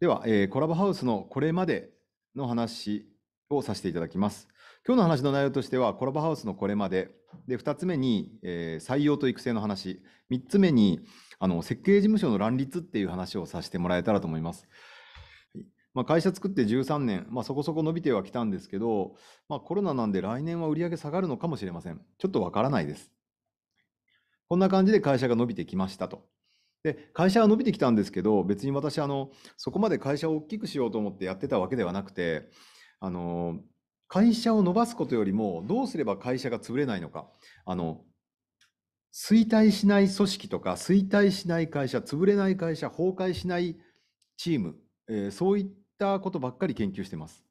では、えー、コラボハウスのこれまでの話をさせていただきます。今日の話の内容としては、コラボハウスのこれまで、で2つ目に、えー、採用と育成の話、3つ目にあの設計事務所の乱立っていう話をさせてもらえたらと思います。まあ、会社作って13年、まあ、そこそこ伸びてはきたんですけど、まあ、コロナなんで来年は売り上げ下がるのかもしれません。ちょっとわからないです。こんな感じで会社が伸びてきましたと。で会社は伸びてきたんですけど別に私あのそこまで会社を大きくしようと思ってやってたわけではなくてあの会社を伸ばすことよりもどうすれば会社が潰れないのかあの衰退しない組織とか衰退しない会社潰れない会社崩壊しないチーム、えー、そういったことばっかり研究してます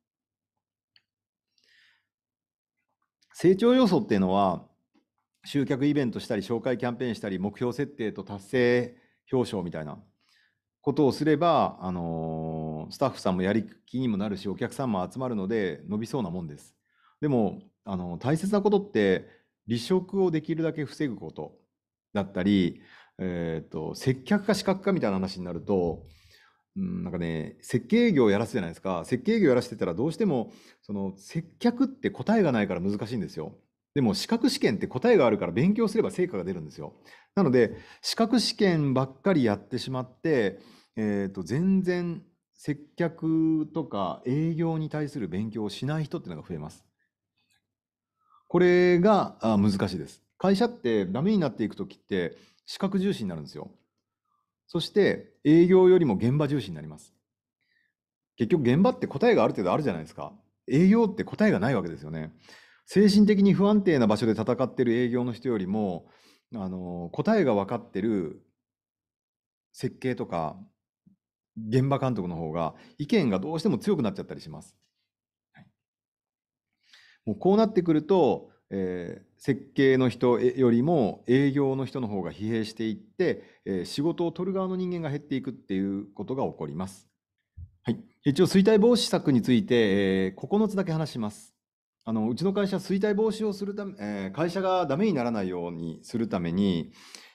成長要素っていうのは集客イベントしたり紹介キャンペーンしたり目標設定と達成表彰みたいなことをすれば、あのー、スタッフさんもやりきにもなるしお客さんも集まるので伸びそうなもんです。でもあの大切なことって離職をできるだけ防ぐことだったり、えーと、接客か資格かみたいな話になると、うん、なんかね設計業やらすじゃないですか設計業やらせてたらどうしてもその接客って答えがないから難しいんですよ。でも資格試験って答えがあるから勉強すれば成果が出るんですよ。なので資格試験ばっかりやってしまって、えー、と全然接客とか営業に対する勉強をしない人っていうのが増えます。これが難しいです。会社ってダメになっていく時って資格重視になるんですよ。そして営業よりも現場重視になります。結局現場って答えがある程度あるじゃないですか。営業って答えがないわけですよね。精神的に不安定な場所で戦ってる営業の人よりも、あの、答えが分かってる設計とか、現場監督の方が意見がどうしても強くなっちゃったりします。はい、もうこうなってくると、えー、設計の人よりも営業の人の方が疲弊していって、えー、仕事を取る側の人間が減っていくっていうことが起こります。はい、一応衰退防止策について、えー、9つだけ話します。あのうちの会社、衰退防止をするため、えー会社がダメにならないようにするために、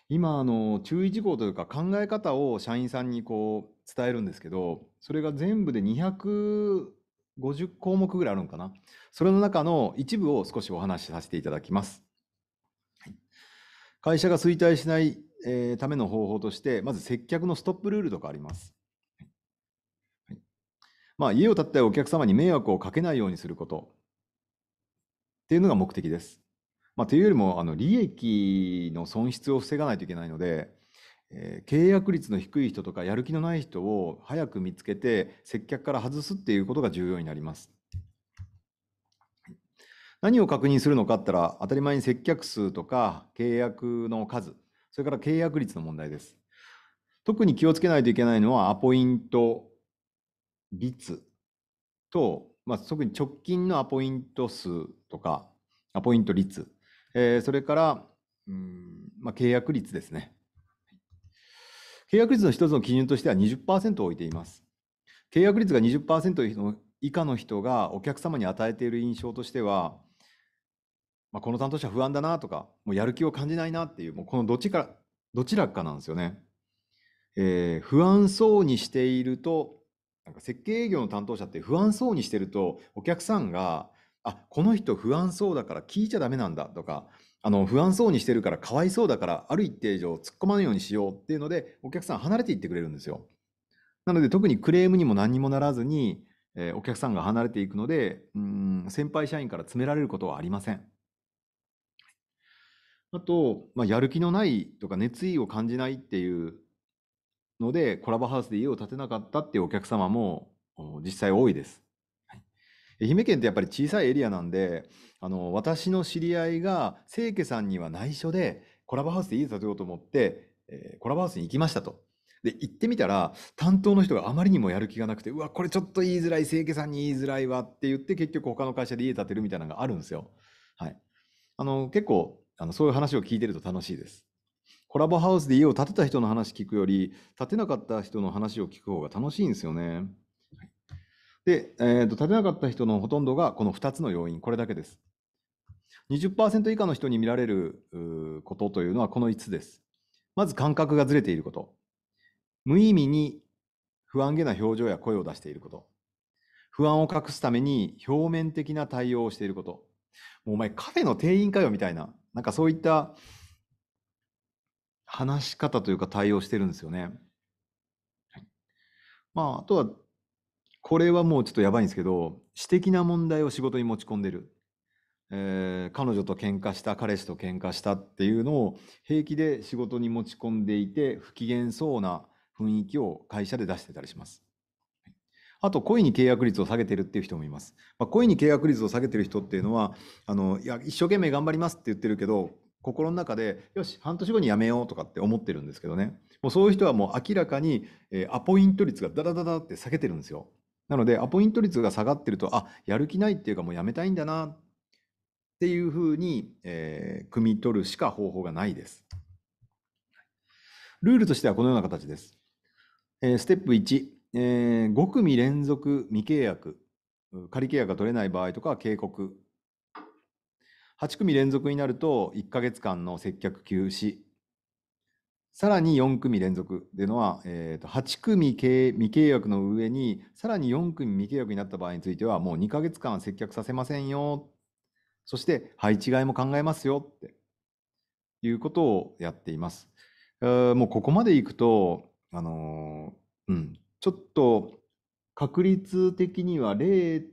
今、あの、注意事項というか考え方を社員さんにこう伝えるんですけど、それが全部で250項目ぐらいあるのかな。それの中の一部を少しお話しさせていただきます。会社が衰退しない、えーための方法として、まず接客のストップルールとかあります。はいまあ、家を建ったお客様に迷惑をかけないようにすること。っていうのが目的です。まあ、というよりもあの利益の損失を防がないといけないので、えー、契約率の低い人とかやる気のない人を早く見つけて接客から外すっていうことが重要になります。何を確認するのかって言ったら当たり前に接客数とか契約の数それから契約率の問題です。特に気をつけないといけないのはアポイント率と、まあ、特に直近のアポイント数とか、アポイント率、えー、それから、うんまあ、契約率ですね。契約率の一つの基準としては20%を置いています。契約率が20%以下の人がお客様に与えている印象としては、まあ、この担当者不安だなとか、もうやる気を感じないなっていう、もうこのどっちかどちらかなんですよね。えー、不安そうにしていると、なんか設計営業の担当者って不安そうにしてると、お客さんがあこの人不安そうだから聞いちゃダメなんだとかあの不安そうにしてるからかわいそうだからある一定以上突っ込まないようにしようっていうのでお客さん離れていってくれるんですよなので特にクレームにも何にもならずに、えー、お客さんが離れていくのでうん先輩社員から詰められることはありませんあと、まあ、やる気のないとか熱意を感じないっていうのでコラボハウスで家を建てなかったっていうお客様も実際多いです愛媛県ってやっぱり小さいエリアなんで、あの、私の知り合いが、清家さんには内緒で、コラボハウスでいいてようと思って、えーコラボハウスに行きましたと。で、行ってみたら、担当の人があまりにもやる気がなくて、うわ、これちょっと言いづらい、清家さんに言いづらいわって言って、結局他の会社で家建てるみたいなのがあるんですよ。はい。あの、結構、あの、そういう話を聞いてると楽しいです。コラボハウスで家を建てた人の話聞くより、建てなかった人の話を聞く方が楽しいんですよね。で、えーと、立てなかった人のほとんどがこの2つの要因、これだけです。20%以下の人に見られることというのはこの5つです。まず感覚がずれていること。無意味に不安げな表情や声を出していること。不安を隠すために表面的な対応をしていること。もうお前カフェの店員かよみたいな、なんかそういった話し方というか対応してるんですよね。はい、まあ、あとはこれはもうちょっとやばいんですけど、私的な問題を仕事に持ち込んでる。えー、彼女と喧嘩した、彼氏と喧嘩したっていうのを平気で仕事に持ち込んでいて、不機嫌そうな雰囲気を会社で出してたりします。あと、故意に契約率を下げてるっていう人もいます。まあ、故意に契約率を下げてる人っていうのは、あの、いや、一生懸命頑張りますって言ってるけど、心の中で、よし、半年後に辞めようとかって思ってるんですけどね。もうそういう人はもう明らかに、えー、アポイント率がダダダダって下げてるんですよ。なので、アポイント率が下がってると、あやる気ないっていうか、もうやめたいんだなっていうふうに、えー、汲み取るしか方法がないです。ルールとしてはこのような形です。えー、ステップ1、えー、5組連続未契約、仮契約が取れない場合とか警告8組連続になると1ヶ月間の接客休止さらに4組連続というのは、えー、と8組未契約の上に、さらに4組未契約になった場合については、もう2ヶ月間接客させませんよ。そして、配置替えも考えますよっていうことをやっています。えー、もうここまでいくと、あのー、うん、ちょっと確率的には0、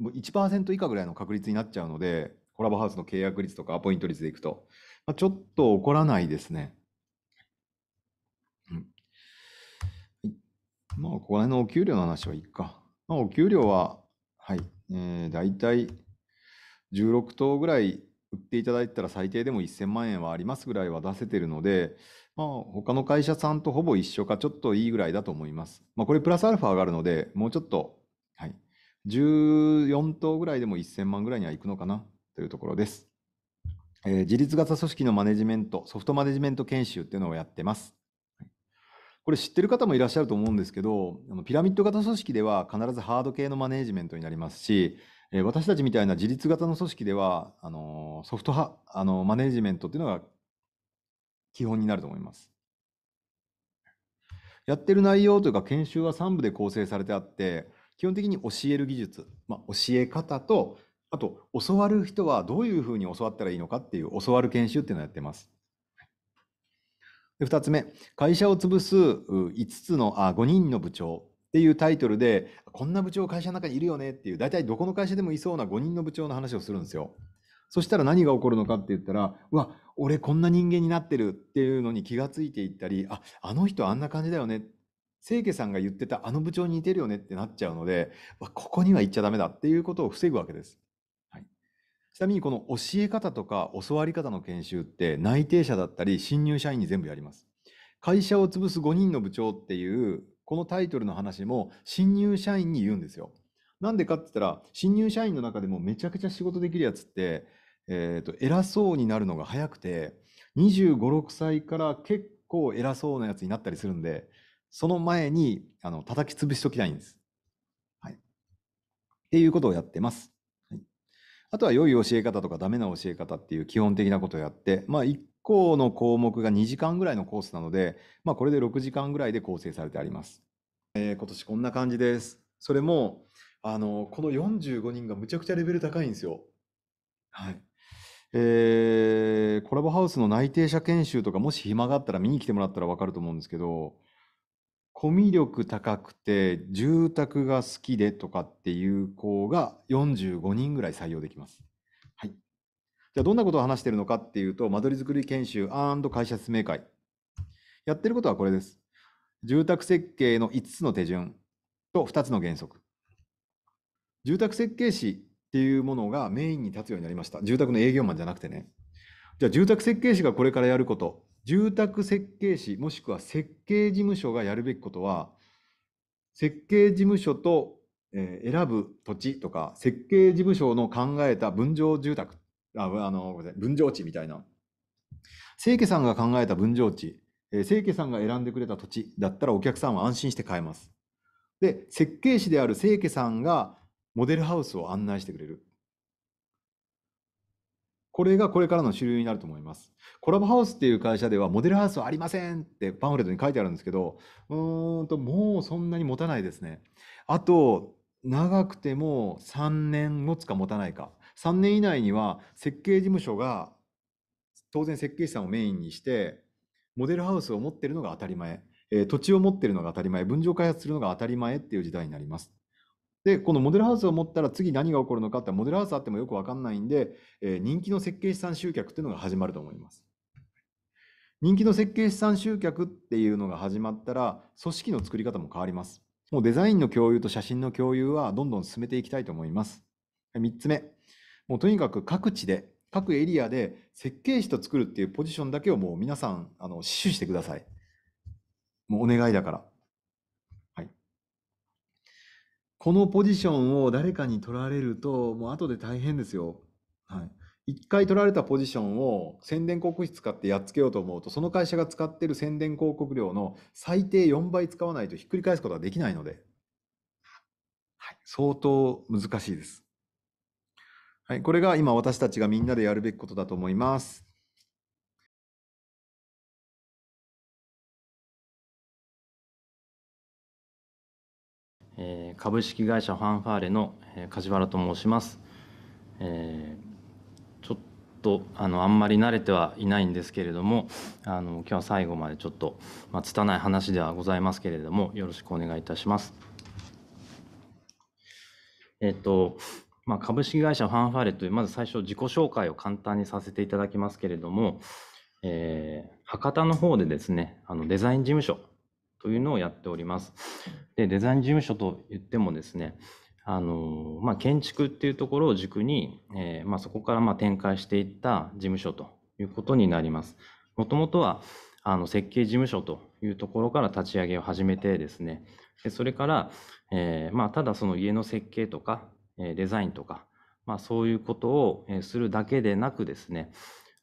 1%以下ぐらいの確率になっちゃうので、コラボハウスの契約率とかアポイント率でいくと、まあ、ちょっと起こらないですね。まあ、ここら辺のお給料の話はいいか。まあ、お給料は、はい、えー、大体16頭ぐらい売っていただいたら最低でも1000万円はありますぐらいは出せてるので、まあ、他の会社さんとほぼ一緒か、ちょっといいぐらいだと思います。まあ、これプラスアルファ上がるので、もうちょっと、はい、14頭ぐらいでも1000万ぐらいにはいくのかなというところです。えー、自立型組織のマネジメント、ソフトマネジメント研修っていうのをやってます。これ知ってる方もいらっしゃると思うんですけど、あのピラミッド型組織では必ずハード系のマネージメントになりますし、えー、私たちみたいな自立型の組織では、あのー、ソフト派、あのー、マネージメントっていうのが基本になると思います。やってる内容というか研修は3部で構成されてあって、基本的に教える技術、まあ、教え方と、あと教わる人はどういうふうに教わったらいいのかっていう教わる研修っていうのをやってます。2つ目、会社を潰す5つの、あ、5人の部長っていうタイトルで、こんな部長会社の中にいるよねっていう、大体どこの会社でもいそうな5人の部長の話をするんですよ。そしたら何が起こるのかって言ったら、うわ、俺こんな人間になってるっていうのに気がついていったり、あ、あの人あんな感じだよね。清家さんが言ってたあの部長に似てるよねってなっちゃうので、ここには行っちゃだめだっていうことを防ぐわけです。ちなみにこの教え方とか教わり方の研修って内定者だったり新入社員に全部やります。会社を潰す5人の部長っていうこのタイトルの話も新入社員に言うんですよ。なんでかって言ったら新入社員の中でもめちゃくちゃ仕事できるやつって、えー、と偉そうになるのが早くて25、6歳から結構偉そうなやつになったりするんでその前にあの叩き潰しときたいんです。はい。っていうことをやってます。あとは良い教え方とかダメな教え方っていう基本的なことをやって、まあ、1個の項目が2時間ぐらいのコースなので、まあ、これで6時間ぐらいで構成されてあります。えー、今年こんな感じです。それも、あの、この45人がむちゃくちゃレベル高いんですよ。はい。えー、コラボハウスの内定者研修とか、もし暇があったら見に来てもらったら分かると思うんですけど、コミュ力高くて住宅が好きでとかっていう子が45人ぐらい採用できます。はい、じゃあどんなことを話しているのかっていうと間取りづくり研修会社説明会やってることはこれです。住宅設計の5つの手順と2つの原則。住宅設計士っていうものがメインに立つようになりました。住宅の営業マンじゃなくてね。じゃあ住宅設計士がこれからやること住宅設計士もしくは設計事務所がやるべきことは設計事務所と選ぶ土地とか設計事務所の考えた分譲住宅ああの分譲地みたいな清家さんが考えた分譲地清家さんが選んでくれた土地だったらお客さんは安心して買えますで設計士である清家さんがモデルハウスを案内してくれるこれがこれからの主流になると思います。コラボハウスっていう会社では、モデルハウスはありませんってパンフレットに書いてあるんですけど、うーんと、もうそんなに持たないですね。あと、長くても3年持つか持たないか。3年以内には設計事務所が、当然設計士さんをメインにして、モデルハウスを持ってるのが当たり前。え土地を持ってるのが当たり前、分譲開発するのが当たり前っていう時代になります。で、このモデルハウスを持ったら次何が起こるのかって、モデルハウスあってもよくわかんないんで、えー、人気の設計資産集客っていうのが始まると思います。人気の設計資産集客っていうのが始まったら、組織の作り方も変わります。もうデザインの共有と写真の共有はどんどん進めていきたいと思います。3つ目、もうとにかく各地で、各エリアで設計士と作るっていうポジションだけをもう皆さん、あの、死守してください。もうお願いだから。このポジションを誰かに取られると、もう後で大変ですよ。はい。一回取られたポジションを宣伝広告費使ってやっつけようと思うと、その会社が使ってる宣伝広告料の最低4倍使わないとひっくり返すことはできないので、はい、相当難しいです。はい、これが今私たちがみんなでやるべきことだと思います。株式会社ファンファーレの梶原と申します、えー、ちょっとあのあんまり慣れてはいないんですけれどもあの今日は最後までちょっとまあ、拙い話ではございますけれどもよろしくお願いいたしますえっ、とまあ、株式会社ファンファーレというまず最初自己紹介を簡単にさせていただきますけれども、えー、博多の方でですねあのデザイン事務所というのをやっております。で、デザイン事務所といってもですね、あのまあ、建築っていうところを軸に、えー、まあ、そこからま展開していった事務所ということになります。もともとはあの設計事務所というところから立ち上げを始めてですね、でそれから、えー、まあ、ただその家の設計とか、えデザインとか、まあ、そういうことをするだけでなくですね、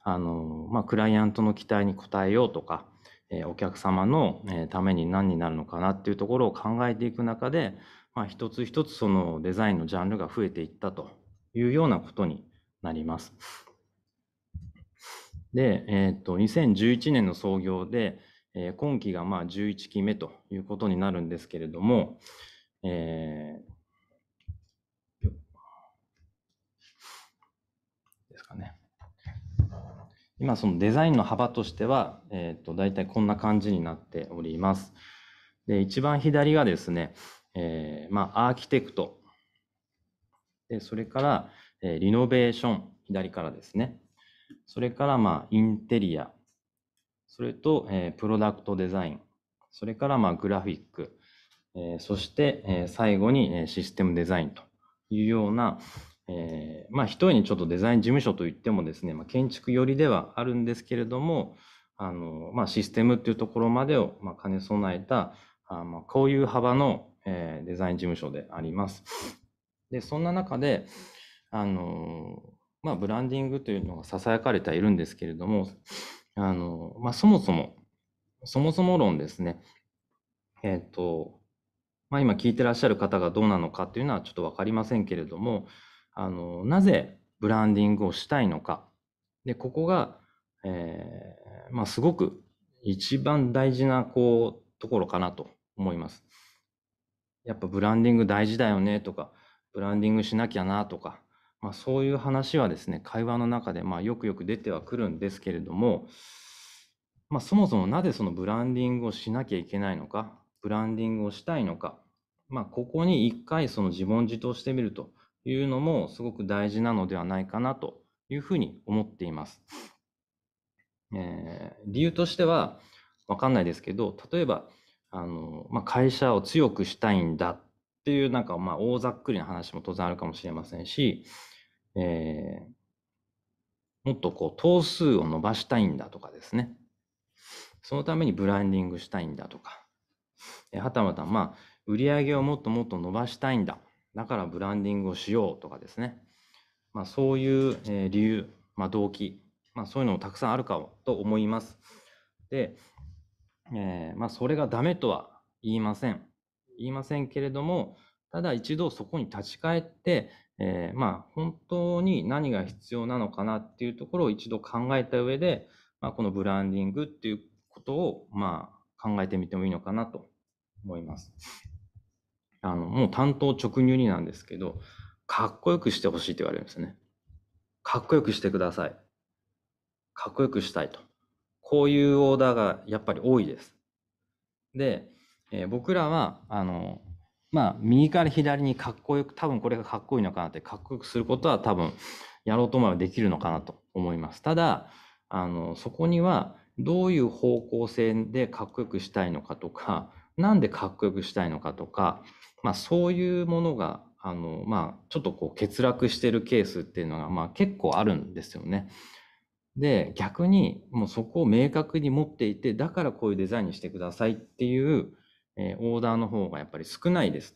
あのまクライアントの期待に応えようとか、えお客様のために何になるのかなっていうところを考えていく中で、まあ、一つ一つそのデザインのジャンルが増えていったというようなことになります。で、えっ、ー、と2011年の創業で、え今期がまあ11期目ということになるんですけれども、えー、今そのデザインの幅としては、えっ、ー、と、大体こんな感じになっております。で、一番左がですね、えー、まあ、アーキテクト。で、それから、えー、リノベーション。左からですね。それから、まあ、インテリア。それと、えー、プロダクトデザイン。それから、まあ、グラフィック。えー、そして、えー、最後に、えシステムデザインというような、えー、まあ一重にちょっとデザイン事務所といってもですね、まあ、建築寄りではあるんですけれどもあの、まあ、システムっていうところまでを、ま兼ね備えたあ、まこういう幅の、えー、デザイン事務所であります。でそんな中であの、まあ、ブランディングというのがささやかれてはいるんですけれどもあの、まそもそもそもそも論ですねえっ、ー、とま今聞いてらっしゃる方がどうなのかっていうのはちょっと分かりませんけれども、あのなぜブランディングをしたいのかでここが、えーまあ、すごく一番大事なこうところかなと思います。やっぱブランディング大事だよねとかブランディングしなきゃなとか、まあ、そういう話はですね会話の中でまあよくよく出てはくるんですけれども、まあ、そもそもなぜそのブランディングをしなきゃいけないのかブランディングをしたいのか、まあ、ここに一回その自問自答してみるというのもすごく大事なのではないかなというふうに思っています。えー、理由としては分かんないですけど例えばあの、まあ、会社を強くしたいんだっていうなんかまあ大ざっくりな話も当然あるかもしれませんし、えー、もっとこう頭数を伸ばしたいんだとかですねそのためにブランディングしたいんだとかはたまたま売り上げをもっともっと伸ばしたいんだだからブランディングをしようとかですね、まあ、そういう理由、まあ、動機、まあ、そういうのもたくさんあるかと思います。で、えー、まあ、それがダメとは言いません。言いませんけれども、ただ一度そこに立ち返って、えー、まあ、本当に何が必要なのかなっていうところを一度考えた上で、まあ、このブランディングっていうことを、まあ、考えてみてもいいのかなと思います。あの、もう担当直入になんですけど、かっこよくしてほしいって言われるんですね。かっこよくしてください。かっこよくしたいと。こういうオーダーがやっぱり多いです。で、えー、僕らは、あの、まあ、右から左にかっこよく、多分これがかっこいいのかなって、かっこよくすることは多分、やろうと思えばできるのかなと思います。ただ、あの、そこには、どういう方向性でかっこよくしたいのかとか、なんでかっこよくしたいのかとか、まあ、そういうものがあの、まあ、ちょっとこう欠落してるケースっていうのが、まあ、結構あるんですよね。で逆にもうそこを明確に持っていてだからこういうデザインにしてくださいっていう、えー、オーダーの方がやっぱり少ないです。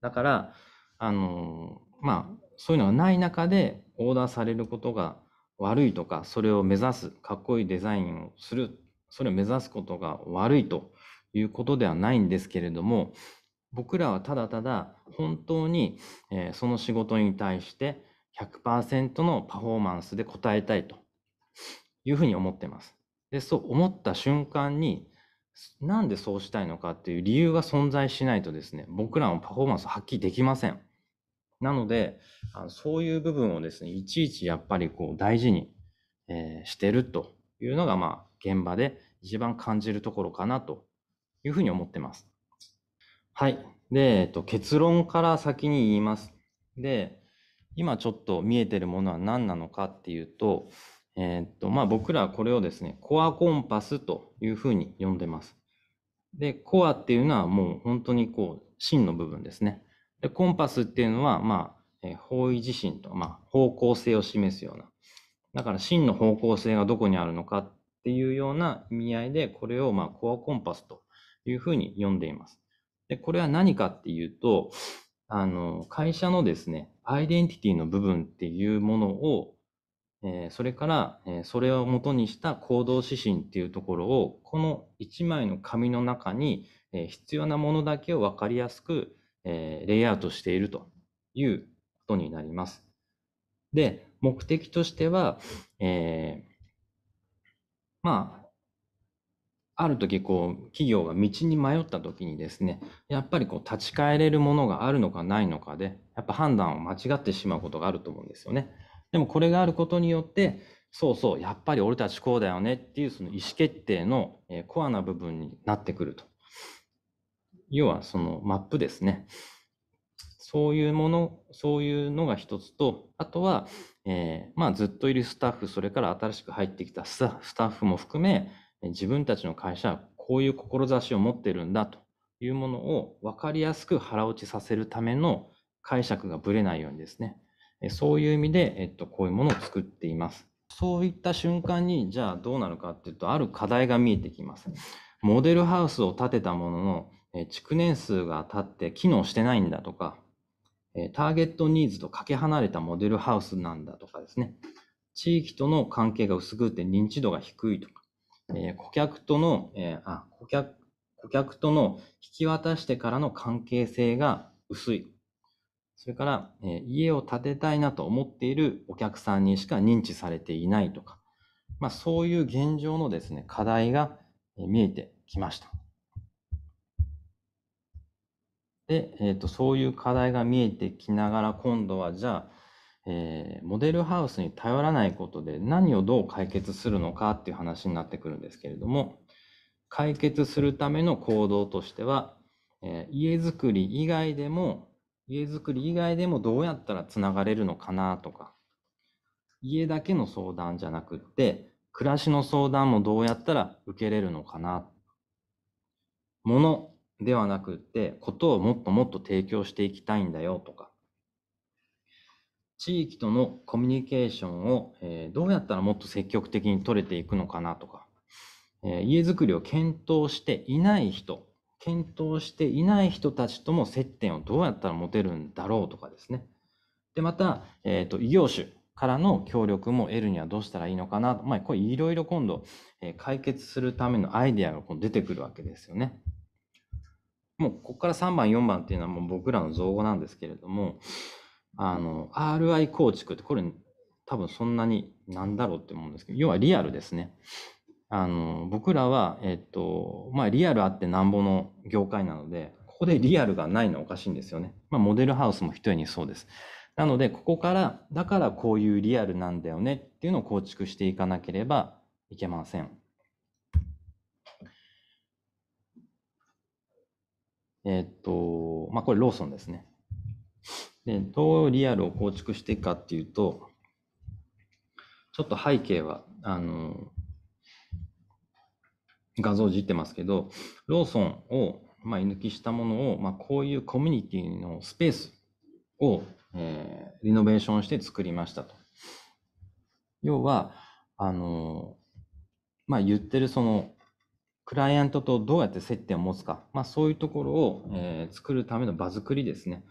だからあのー、まあそういうのがない中でオーダーされることが悪いとかそれを目指すかっこいいデザインをするそれを目指すことが悪いということではないんですけれども、僕らはただただ本当に、えその仕事に対して100%のパフォーマンスで応えたいというふうに思ってます。で、そう思った瞬間に、なんでそうしたいのかっていう理由が存在しないとですね、僕らもパフォーマンスを発揮できません。なので、あのそういう部分をですね、いちいちやっぱりこう大事に、えしてるというのが、まあ、現場で一番感じるところかなというふうに思ってます。はい。で、えっと、結論から先に言います。で、今ちょっと見えてるものは何なのかっていうと、えー、っと、まあ、僕らはこれをですね、コアコンパスというふうに呼んでます。で、コアっていうのはもう本当にこう、芯の部分ですね。で、コンパスっていうのは、まあ、えー、方位自身と、まあ、方向性を示すような。だから、真の方向性がどこにあるのかっっていうような意味合いで、これをまあコアコンパスというふうに呼んでいます。で、これは何かっていうと、あの、会社のですね、アイデンティティの部分っていうものを、えー、それから、えー、それを元にした行動指針っていうところを、この1枚の紙の中に、えー、必要なものだけを分かりやすく、えレイアウトしているということになります。で、目的としては、えー、まあ、ある時こう企業が道に迷った時にですねやっぱりこう立ち返れるものがあるのかないのかでやっぱ判断を間違ってしまうことがあると思うんですよねでもこれがあることによってそうそうやっぱり俺たちこうだよねっていうその意思決定のコアな部分になってくると要はそのマップですねそういうもの、そういうのが一つと、あとは、えー、まあ、ずっといるスタッフ、それから新しく入ってきたスタッフも含め、自分たちの会社はこういう志を持ってるんだというものを分かりやすく腹落ちさせるための解釈がぶれないようにですね、そういう意味で、えっと、こういうものを作っています。そういった瞬間に、じゃあどうなるかっていうと、ある課題が見えてきます。モデルハウスを建てたものの、築年数が経って機能してないんだとか、えターゲットニーズとかけ離れたモデルハウスなんだとかですね、地域との関係が薄くて認知度が低いとか、え顧客との、えあ顧客、顧客との引き渡してからの関係性が薄い。それから、え家を建てたいなと思っているお客さんにしか認知されていないとか、まあ、そういう現状のですね、課題が見えてきました。で、えーと、そういう課題が見えてきながら、今度はじゃあ、えー、モデルハウスに頼らないことで何をどう解決するのかっていう話になってくるんですけれども、解決するための行動としては、えー、家づくり以外でも、家づくり以外でもどうやったらつながれるのかなとか、家だけの相談じゃなくって、暮らしの相談もどうやったら受けれるのかな。ものではなくって、ことをもっともっと提供していきたいんだよとか、地域とのコミュニケーションを、えどうやったらもっと積極的に取れていくのかなとか、え家づくりを検討していない人、検討していない人たちとも接点をどうやったら持てるんだろうとかですね。で、また、えー、と、異業種からの協力も得るにはどうしたらいいのかなと。まあ、これいろいろ今度、え解決するためのアイデアがこう出てくるわけですよね。もうここから3番4番っていうのはもう僕らの造語なんですけれどもあの RI 構築ってこれ多分そんなになんだろうって思うんですけど要はリアルですねあの僕らはえっとまあリアルあってなんぼの業界なのでここでリアルがないのはおかしいんですよね、まあ、モデルハウスも一重にそうですなのでここからだからこういうリアルなんだよねっていうのを構築していかなければいけませんえっ、と、まあ、これローソンですね。で、どうリアルを構築していくかっていうと、ちょっと背景は、あの、画像をじってますけど、ローソンを、まあ、抜きしたものを、まあ、こういうコミュニティのスペースを、えー、リノベーションして作りましたと。要は、あの、まあ、言ってるその、クライアントとどうやって接点を持つか、まあ、そういうところを、えー、作るための場作りですね。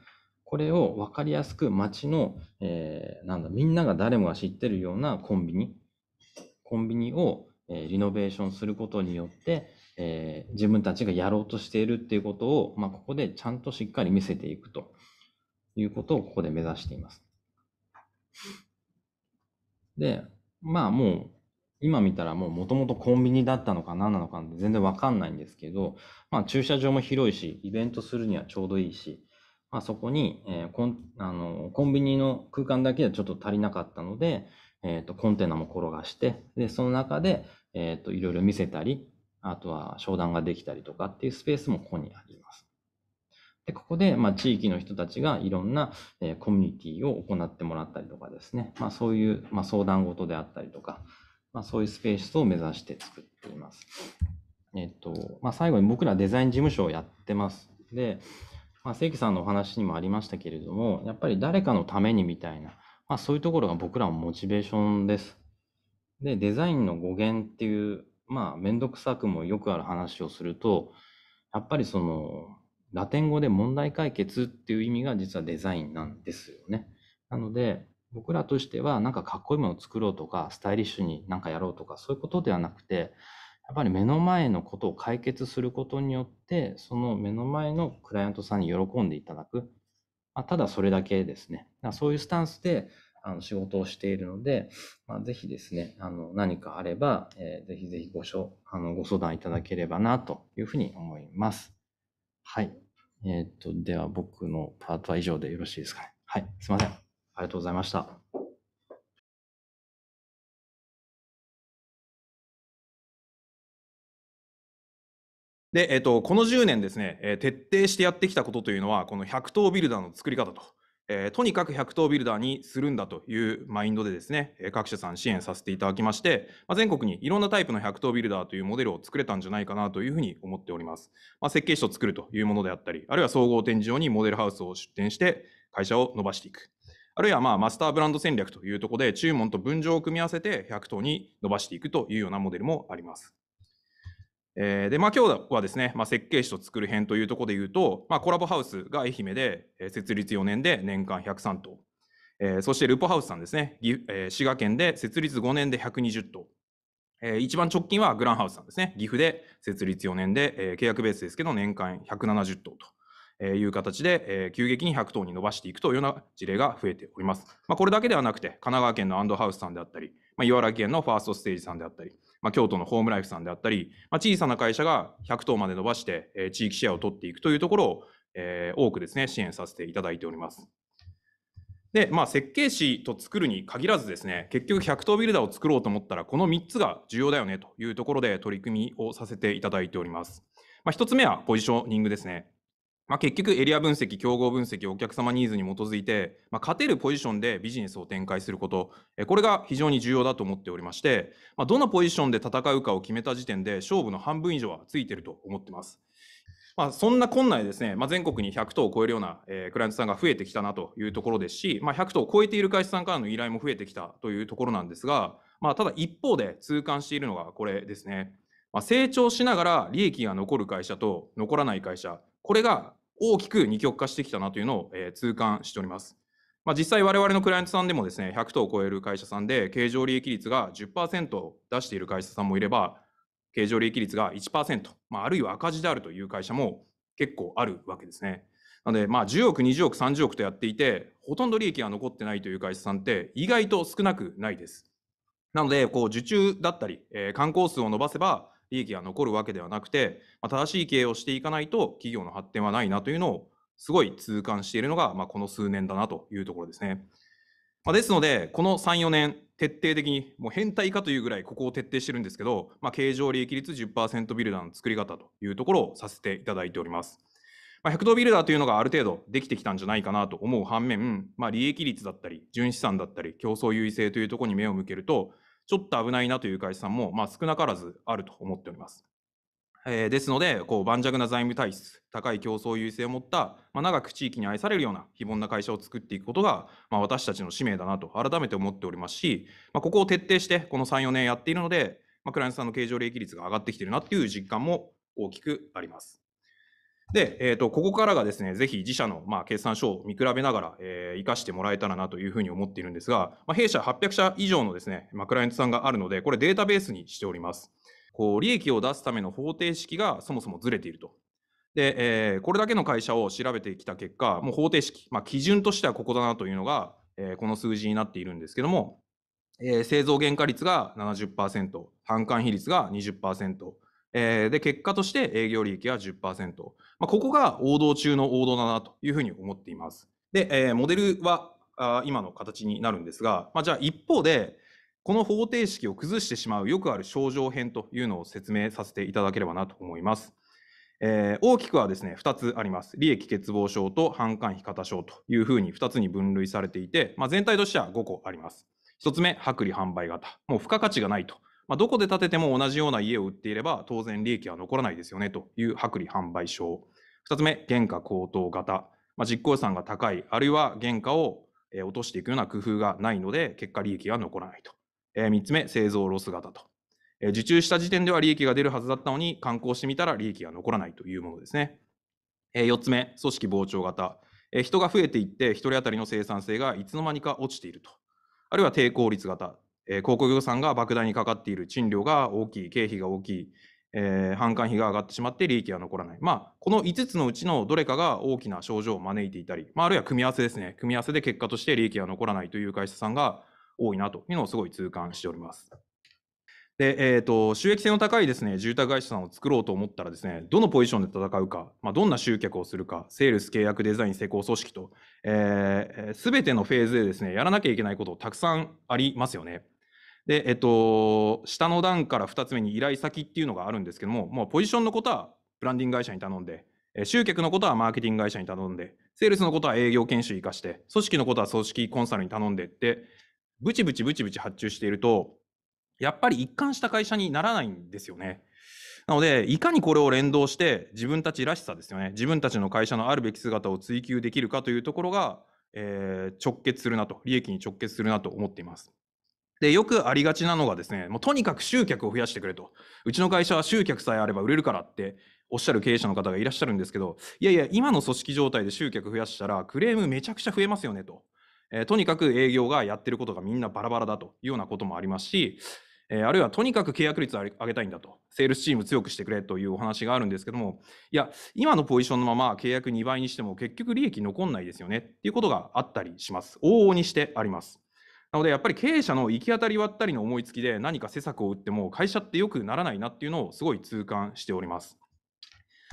これを分かりやすく街の、えー、なんだ、みんなが誰もが知ってるようなコンビニ、コンビニを、えー、リノベーションすることによって、えー、自分たちがやろうとしているっていうことを、まあ、ここでちゃんとしっかり見せていくということをここで目指しています。で、まあもう今見たらもう元々コンビニだったのか何なのかて全然わかんないんですけど、まあ駐車場も広いし、イベントするにはちょうどいいし、まあそこに、えー、コンあのコンビニの空間だけではちょっと足りなかったので、えっ、ー、と、コンテナも転がして、で、その中で、えっ、ー、と、いろいろ見せたり、あとは商談ができたりとかっていうスペースもここにあります。で、ここで、まあ、地域の人たちがいろんな、えー、コミュニティを行ってもらったりとかですね、まあ、そういう、まあ、相談事であったりとか、まあ、そういうスペースを目指して作っています。えっと、まあ、最後に僕らデザイン事務所をやってます。で、まあ、正規さんのお話にもありましたけれども、やっぱり誰かのためにみたいな、まあ、そういうところが僕らのモチベーションです。で、デザインの語源っていう、まあ、めんどくさくもよくある話をすると、やっぱりその、ラテン語で問題解決っていう意味が実はデザインなんですよね。なので、僕らとしてはなんかかっこいいものを作ろうとかスタイリッシュになんかやろうとかそういうことではなくてやっぱり目の前のことを解決することによってその目の前のクライアントさんに喜んでいただく、まあ、ただそれだけですねそういうスタンスであの仕事をしているので、まあ、ぜひですねあの何かあれば、えー、ぜひぜひごあのご相談いただければなというふうに思いますはいえっ、とでは僕のパートは以上でよろしいですかねはいすいませんありがとうございました。で、えっ、と、この10年ですね、えー、徹底してやってきたことというのは、この100頭ビルダーの作り方と、えー、とにかく100頭ビルダーにするんだというマインドでですね、え各社さん支援させていただきまして、まあ、全国にいろんなタイプの100頭ビルダーというモデルを作れたんじゃないかなというふうに思っております。まあ、設計士を作るというものであったり、あるいは総合展示場にモデルハウスを出展して、会社を伸ばしていく。あるいはまあマスターブランド戦略というところで注文と分譲を組み合わせて100頭に伸ばしていくというようなモデルもあります。えー、で、まあ、今日はですね、まあ、設計士と作る編というところで言うと、まあ、コラボハウスが愛媛で、設立4年で年間103頭、えー、そしてルポハウスさんですね、えー、滋賀県で設立5年で120頭、えー、一番直近はグランハウスさんですね、岐阜で設立4年で、えー、契約ベースですけど、年間170頭と。いう形で、え急激に100頭に伸ばしていくというような事例が増えております。まあ、これだけではなくて、神奈川県のアンドハウスさんであったり、まあ、茨城県のファーストステージさんであったり、まあ、京都のホームライフさんであったり、まあ、小さな会社が100頭まで伸ばして、え地域シェアを取っていくというところを、え多くですね、支援させていただいております。で、まあ、設計士と作るに限らずですね、結局100頭ビルダーを作ろうと思ったら、この3つが重要だよねというところで取り組みをさせていただいております。まあ、1つ目はポジショニングですね。まあ、結局エリア分析、競合分析、お客様ニーズに基づいて、まあ、勝てるポジションでビジネスを展開すること、これが非常に重要だと思っておりまして、まあ、どのポジションで戦うかを決めた時点で勝負の半分以上はついていると思ってます。まあ、そんな困難でですね、まあ、全国に100頭を超えるような、クライアントさんが増えてきたなというところですし、まあ、100頭を超えている会社さんからの依頼も増えてきたというところなんですが、まあ、ただ一方で痛感しているのがこれですね。まあ、成長しながら利益が残る会社と残らない会社、これが大きく二極化してきたなというのを、えー、痛感しております。まあ、実際我々のクライアントさんでもですね、100頭を超える会社さんで、経常利益率が10%を出している会社さんもいれば、経常利益率が1%、まあ、あるいは赤字であるという会社も結構あるわけですね。なので、まあ、10億、20億、30億とやっていて、ほとんど利益が残ってないという会社さんって意外と少なくないです。なので、こう受注だったり、えー、観光数を伸ばせば、利益が残るわけではなくて、まあ、正しい経営をしていかないと企業の発展はないなというのをすごい痛感しているのが、まあ、この数年だなというところですね。まあ、ですので、この3、4年、徹底的に、もう変態かというぐらい、ここを徹底してるんですけど、まあ、経常利益率10%ビルダーの作り方というところをさせていただいております。まあ、100頭ビルダーというのがある程度できてきたんじゃないかなと思う反面、まあ、利益率だったり、純資産だったり、競争優位性というところに目を向けると、ちょっと危ないなという会社さんも、まあ、少なからずあると思っております。えー、ですので、こう盤石な財務体質、高い競争優位性を持った、まあ、長く地域に愛されるような非凡な会社を作っていくことが、まあ、私たちの使命だなと改めて思っておりますし、まあ、ここを徹底して、この3、4年やっているので、まあ、クライアントさんの経常利益率が上がってきているなという実感も大きくあります。で、えーと、ここからがですね、ぜひ自社の、まあ、決算書を見比べながら、えー、活かしてもらえたらなというふうに思っているんですが、まあ、弊社800社以上のですね、まあ、クライアントさんがあるので、これデータベースにしております。こう、利益を出すための方程式がそもそもずれていると。で、えー、これだけの会社を調べてきた結果、もう方程式、まあ、基準としてはここだなというのが、えー、この数字になっているんですけども、えー、製造原価率が70%、販管比率が20%、えー、で、結果として営業利益は10%。まあ、ここが王道中の王道だなというふうに思っています。で、えー、モデルはあ今の形になるんですが、まあ、じゃあ一方で、この方程式を崩してしまうよくある症状編というのを説明させていただければなと思います。えー、大きくはですね、2つあります。利益欠乏症と反感費型症というふうに2つに分類されていて、まあ、全体としては5個あります。1つ目、薄利販売型。もう付加価値がないと。まあ、どこで建てても同じような家を売っていれば、当然利益は残らないですよねという薄利販売症。2つ目、原価高騰型。まあ、実行予算が高い、あるいは原価を落としていくような工夫がないので、結果利益が残らないと。えー、3つ目、製造ロス型と。えー、受注した時点では利益が出るはずだったのに、観光してみたら利益が残らないというものですね。えー、4つ目、組織膨張型。えー、人が増えていって、1人当たりの生産性がいつの間にか落ちていると。あるいは抵抗率型。えー、広告予算が莫大にかかっている、賃料が大きい、経費が大きい、えー、販管費が上がってしまって利益が残らない。まあ、この5つのうちのどれかが大きな症状を招いていたり、まあ、あるいは組み合わせですね。組み合わせで結果として利益が残らないという会社さんが多いなというのをすごい痛感しております。で、えーと、収益性の高いですね住宅会社さんを作ろうと思ったらですねどのポジションで戦うか、まあ、どんな集客をするかセールス契約デザイン施工組織とすべ、えー、全てのフェーズでですねやらなきゃいけないことたくさんありますよね。で、えっと、下の段から2つ目に依頼先っていうのがあるんですけども、もうポジションのことはブランディング会社に頼んで、集客のことはマーケティング会社に頼んで、セールスのことは営業研修生かして、組織のことは組織コンサルに頼んでって、ブチブチブチブチ発注していると、やっぱり一貫した会社にならないんですよね。なので、いかにこれを連動して自分たちらしさですよね、自分たちの会社のあるべき姿を追求できるかというところが、えー、直結するなと、利益に直結するなと思っています。で、よくありがちなのがですね、もうとにかく集客を増やしてくれと。うちの会社は集客さえあれば売れるからっておっしゃる経営者の方がいらっしゃるんですけど、いやいや、今の組織状態で集客増やしたら、クレームめちゃくちゃ増えますよねと。えー、とにかく営業がやってることがみんなバラバラだというようなこともありますし、えー、あるいはとにかく契約率を上げたいんだと、セールスチーム強くしてくれというお話があるんですけども、いや、今のポジションのまま契約2倍にしても結局利益残んないですよねっていうことがあったりします。往々にしてあります。なのでやっぱり経営者の行き当たり割ったりの思いつきで何か施策を打っても会社って良くならないなっていうのをすごい痛感しております。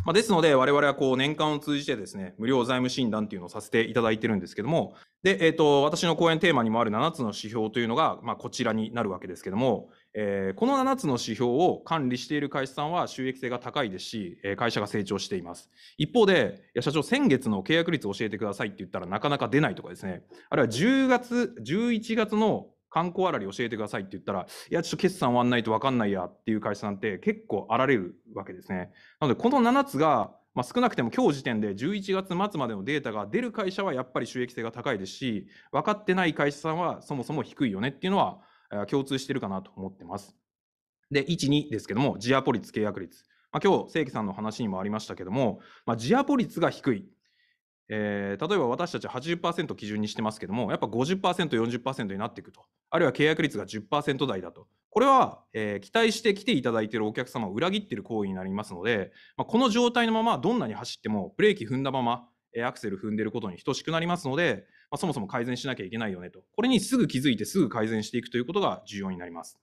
まあ、ですので、我々はこう年間を通じてですね、無料財務診断というのをさせていただいてるんですけども、で、えっ、と、私の講演テーマにもある7つの指標というのが、まあ、こちらになるわけですけども、えー、この7つの指標を管理している会社さんは収益性が高いですし、えー、会社が成長しています。一方で、いや社長、先月の契約率教えてくださいって言ったらなかなか出ないとかですね、あるいは10月、11月の観光あらり教えてくださいって言ったら、いや、ちょっと決算終わんないと分かんないやっていう会社さんって結構あられるわけですね。なので、この7つが、まあ、少なくても今日時点で11月末までのデータが出る会社はやっぱり収益性が高いですし、分かってない会社さんはそもそも低いよねっていうのは、共通してるかなと思ってます。で、1、2ですけども、ジアポ率、契約率。まあ、今日、正規さんの話にもありましたけども、まあ、ジアポ率が低い。えー、例えば私たち80%基準にしてますけども、やっぱ50%、40%になっていくと。あるいは契約率が10%台だと。これは、えー、期待して来ていただいているお客様を裏切っている行為になりますので、まあ、この状態のままどんなに走ってもブレーキ踏んだまま、えー、アクセル踏んでることに等しくなりますので、まあ、そもそも改善しなきゃいけないよねと。これにすぐ気づいてすぐ改善していくということが重要になります。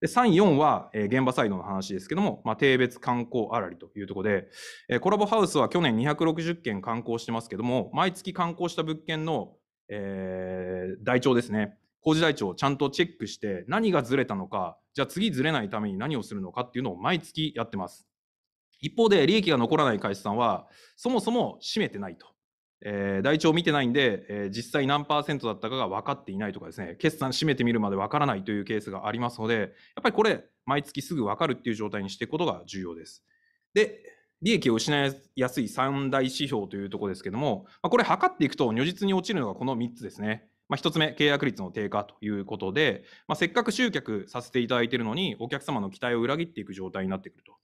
で3、4は、え現場サイドの話ですけども、まあ、定別観光あらりというところで、えコラボハウスは去年260件観光してますけども、毎月観光した物件の、えー、台帳ですね、工事台帳をちゃんとチェックして、何がずれたのか、じゃあ次ずれないために何をするのかっていうのを毎月やってます。一方で、利益が残らない会社さんは、そもそも閉めてないと。えー、台帳を見てないんで、えー、実際何パーセントだったかが分かっていないとかですね、決算締めてみるまで分からないというケースがありますので、やっぱりこれ、毎月すぐ分かるっていう状態にしていくことが重要です。で、利益を失いやすい三大指標というところですけども、まあ、これ測っていくと如実に落ちるのがこの3つですね。まあ、1つ目、契約率の低下ということで、まあ、せっかく集客させていただいているのに、お客様の期待を裏切っていく状態になってくると。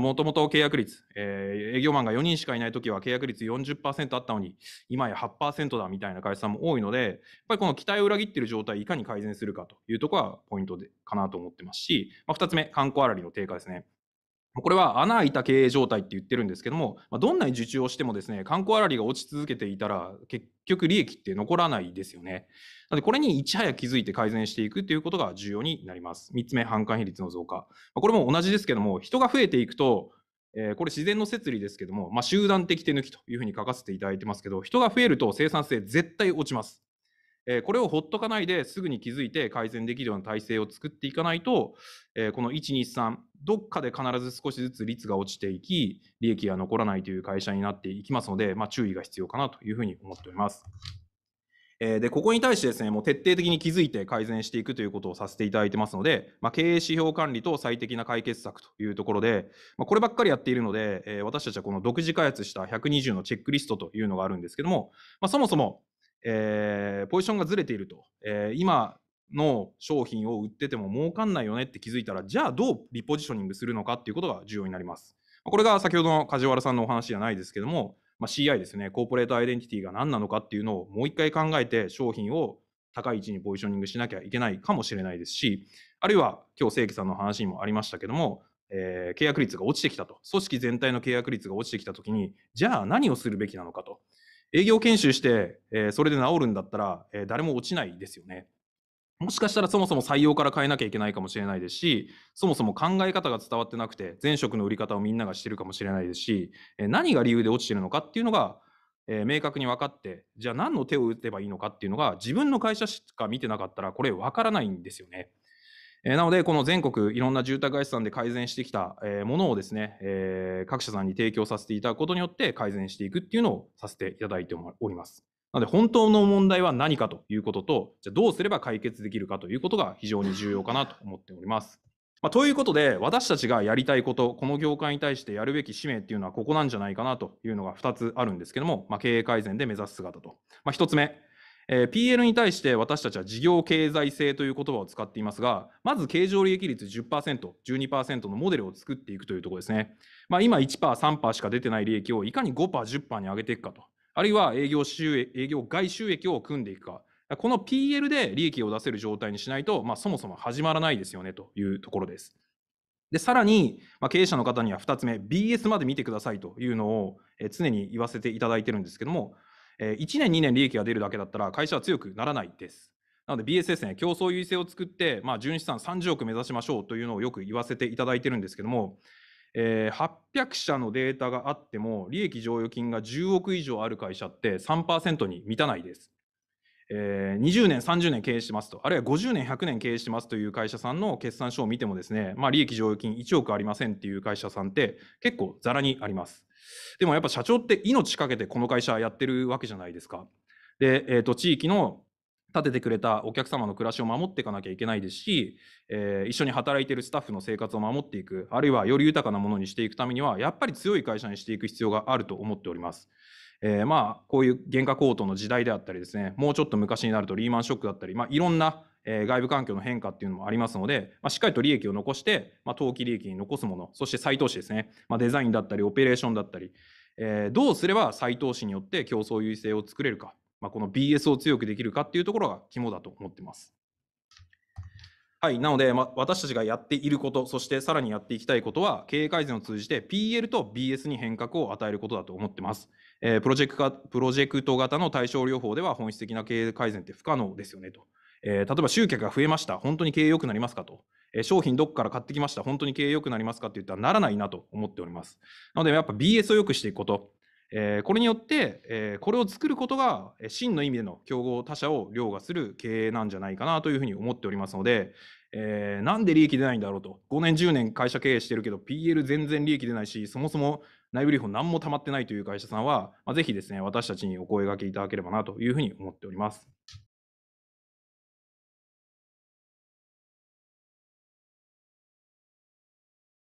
もともと契約率、えー、営業マンが4人しかいないときは契約率40%あったのに、今や8%だみたいな会社さんも多いので、やっぱりこの期待を裏切っている状態、いかに改善するかというところはポイントでかなと思ってますし、まあ、2つ目、観光あらりの低下ですね。これは穴開いた経営状態って言ってるんですけども、まあ、どんなに受注をしてもですね、観光あらりが落ち続けていたら、結局利益って残らないですよね。なので、これにいち早く気づいて改善していくということが重要になります。3つ目、反感比率の増加。まこれも同じですけども、人が増えていくと、えこれ自然の摂理ですけども、まあ、集団的手抜きというふうに書かせていただいてますけど、人が増えると生産性絶対落ちます。えー、これをほっとかないですぐに気づいて改善できるような体制を作っていかないと、えー、この1、2、3、どっかで必ず少しずつ率が落ちていき、利益が残らないという会社になっていきますので、まあ、注意が必要かなというふうに思っております。で、ここに対してですね、もう徹底的に気づいて改善していくということをさせていただいてますので、まあ、経営指標管理と最適な解決策というところで、まあ、こればっかりやっているので、えー、私たちはこの独自開発した120のチェックリストというのがあるんですけども、まあ、そもそもえー、ポジションがずれていると、えー、今の商品を売ってても儲かんないよねって気づいたら、じゃあどうリポジショニングするのかっていうことが重要になります。これが先ほどの梶原さんのお話じゃないですけども、まあ、CI ですね、コーポレートアイデンティティが何なのかっていうのをもう一回考えて商品を高い位置にポジショニングしなきゃいけないかもしれないですし、あるいは今日正規さんの話にもありましたけども、えー、契約率が落ちてきたと、組織全体の契約率が落ちてきたときに、じゃあ何をするべきなのかと。営業研修して、えそれで治るんだったら、え誰も落ちないですよね。もしかしたらそもそも採用から変えなきゃいけないかもしれないですし、そもそも考え方が伝わってなくて、前職の売り方をみんながしてるかもしれないですし、何が理由で落ちてるのかっていうのが、え明確に分かって、じゃあ何の手を打てばいいのかっていうのが、自分の会社しか見てなかったら、これ分からないんですよね。えなので、この全国いろんな住宅会社さんで改善してきた、えものをですね、え各社さんに提供させていただくことによって改善していくっていうのをさせていただいております。なので、本当の問題は何かということと、じゃどうすれば解決できるかということが非常に重要かなと思っております。まあ、ということで、私たちがやりたいこと、この業界に対してやるべき使命っていうのはここなんじゃないかなというのが2つあるんですけども、まあ、経営改善で目指す姿と。まあ、1つ目、えー、PL に対して私たちは事業経済性という言葉を使っていますが、まず経常利益率10%、12%のモデルを作っていくというところですね。まあ、今1%、3%しか出てない利益をいかに5%、10%に上げていくかと、あるいは営業収益営業外収益を組んでいくか、この PL で利益を出せる状態にしないと、まあ、そもそも始まらないですよねというところです。でさらに、まあ、経営者の方には2つ目、BS まで見てくださいというのを常に言わせていただいているんですけども、えー、1年、2年利益が出るだけだったら会社は強くならないです。なので BSS ね、競争優位性を作って、まあ、純資産30億目指しましょうというのをよく言わせていただいてるんですけども、えー、800社のデータがあっても、利益剰余金が10億以上ある会社って3%に満たないです。えー、20年、30年経営してますと、あるいは50年、100年経営してますという会社さんの決算書を見てもですね、まあ、利益剰余金1億ありませんっていう会社さんって結構ざらにあります。でもやっぱ社長って命かけてこの会社やってるわけじゃないですか。で、えー、と地域の立ててくれたお客様の暮らしを守っていかなきゃいけないですし、えー、一緒に働いているスタッフの生活を守っていく、あるいはより豊かなものにしていくためには、やっぱり強い会社にしていく必要があると思っております。えー、まあこういう原価高騰の時代であったりですねもうちょっと昔になるとリーマンショックだったり、まあ、いろんなえ外部環境の変化っていうのもありますので、まあ、しっかりと利益を残して、まあ、投機利益に残すもの、そして再投資ですね、まあ、デザインだったり、オペレーションだったり、えー、どうすれば再投資によって競争優位性を作れるか、まこの BS を強くできるかっていうところが肝だと思ってます。はい、なので、ま、私たちがやっていること、そしてさらにやっていきたいことは、経営改善を通じて PL と BS に変革を与えることだと思ってます。えー、プロジェクトプロジェクト型の対症療法では本質的な経営改善って不可能ですよねと。えー、例えば集客が増えました、本当に経営良くなりますかと。え商品どこから買ってきました、本当に経営良くなりますかって言ったらならないなと思っております。なので、やっぱ BS を良くしていくこと、えー、これによって、えー、これを作ることが真の意味での競合他社を凌駕する経営なんじゃないかなというふうに思っておりますので、えー、なんで利益出ないんだろうと5年10年会社経営してるけど PL 全然利益出ないしそもそも内部留保何もたまってないという会社さんは、まあ、ぜひですね私たちにお声がけいただければなというふうに思っております。